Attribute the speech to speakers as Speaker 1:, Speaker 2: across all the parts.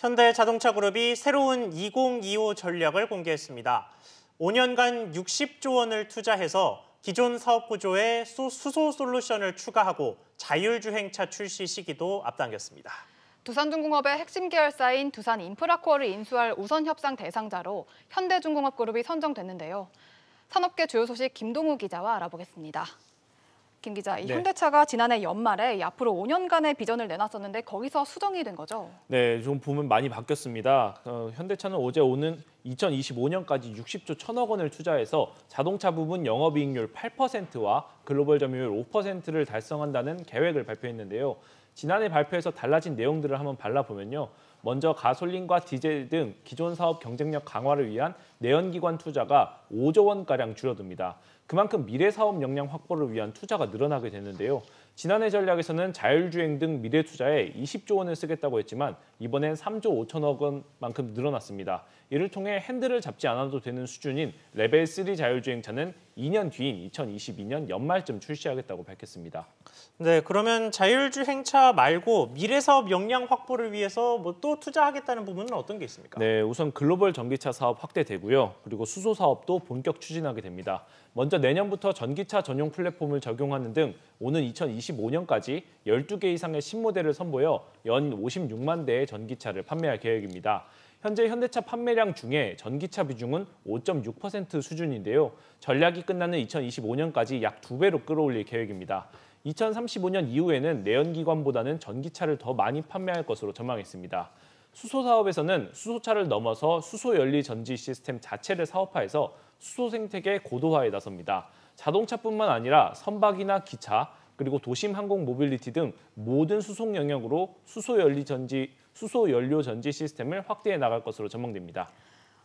Speaker 1: 현대자동차그룹이 새로운 2025 전략을 공개했습니다. 5년간 60조 원을 투자해서 기존 사업 구조에 수소 솔루션을 추가하고 자율주행차 출시 시기도 앞당겼습니다.
Speaker 2: 두산중공업의 핵심 계열사인 두산인프라코어를 인수할 우선 협상 대상자로 현대중공업그룹이 선정됐는데요. 산업계 주요 소식 김동우 기자와 알아보겠습니다. 김 기자, 이 네. 현대차가 지난해 연말에 앞으로 5년간의 비전을 내놨었는데 거기서 수정이 된 거죠?
Speaker 3: 네, 좀 보면 많이 바뀌었습니다. 어, 현대차는 어제 오는 2025년까지 60조 천억 원을 투자해서 자동차 부분 영업이익률 8%와 글로벌 점유율 5%를 달성한다는 계획을 발표했는데요. 지난해 발표에서 달라진 내용들을 한번 발라보면요. 먼저 가솔린과 디젤 등 기존 사업 경쟁력 강화를 위한 내연기관 투자가 5조 원가량 줄어듭니다. 그만큼 미래 사업 역량 확보를 위한 투자가 늘어나게 되는데요. 지난해 전략에서는 자율주행 등 미래 투자에 20조 원을 쓰겠다고 했지만 이번엔 3조 5천억 원만큼 늘어났습니다. 이를 통해 핸들을 잡지 않아도 되는 수준인 레벨 3 자율주행차는 2년 뒤인 2022년 연말쯤 출시하겠다고 밝혔습니다. 네,
Speaker 1: 그러면 자율주행차 말고 미래 사업 역량 확보를 위해서 뭐 또 투자하겠다는 부분은 어떤 게 있습니까?
Speaker 3: 네, 우선 글로벌 전기차 사업 확대되고요. 그리고 수소 사업도 본격 추진하게 됩니다. 먼저 내년부터 전기차 전용 플랫폼을 적용하는 등 오는 2025년까지 12개 이상의 신모델을 선보여 연 56만 대의 전기차를 판매할 계획입니다. 현재 현대차 판매량 중에 전기차 비중은 5.6% 수준인데요. 전략이 끝나는 2025년까지 약 두배로 끌어올릴 계획입니다. 2035년 이후에는 내연기관보다는 전기차를 더 많이 판매할 것으로 전망했습니다. 수소 사업에서는 수소차를 넘어서 수소 연리 전지 시스템 자체를 사업화해서 수소 생태계 고도화에 나섭니다. 자동차뿐만 아니라 선박이나 기차, 그리고 도심 항공 모빌리티 등 모든 수송 영역으로 수소 연리 전지 수소 연료 전지 시스템을 확대해 나갈 것으로 전망됩니다.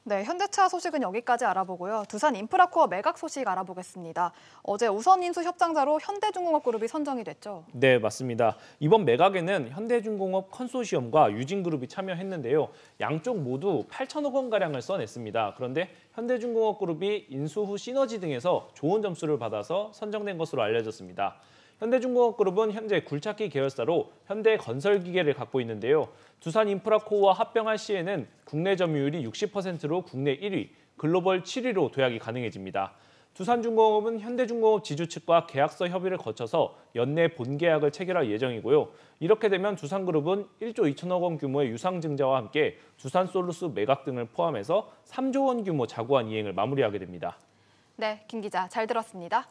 Speaker 2: 네, 현대차 소식은 여기까지 알아보고요. 두산 인프라코어 매각 소식 알아보겠습니다. 어제 우선 인수 협상자로 현대중공업그룹이 선정이 됐죠.
Speaker 3: 네, 맞습니다. 이번 매각에는 현대중공업 컨소시엄과 유진그룹이 참여했는데요. 양쪽 모두 8천억 원가량을 써냈습니다. 그런데 현대중공업그룹이 인수 후 시너지 등에서 좋은 점수를 받아서 선정된 것으로 알려졌습니다. 현대중공업그룹은 현재 굴착기 계열사로 현대건설기계를 갖고 있는데요. 두산인프라코어와 합병한 시에는 국내 점유율이 60%로 국내 1위, 글로벌 7위로 도약이 가능해집니다. 두산중공업은 현대중공업 지주 측과 계약서 협의를 거쳐서 연내 본계약을 체결할 예정이고요. 이렇게 되면 두산그룹은 1조 2천억 원 규모의 유상증자와 함께 두산솔루스 매각 등을 포함해서 3조 원 규모 자구한 이행을 마무리하게 됩니다.
Speaker 2: 네, 김 기자 잘 들었습니다.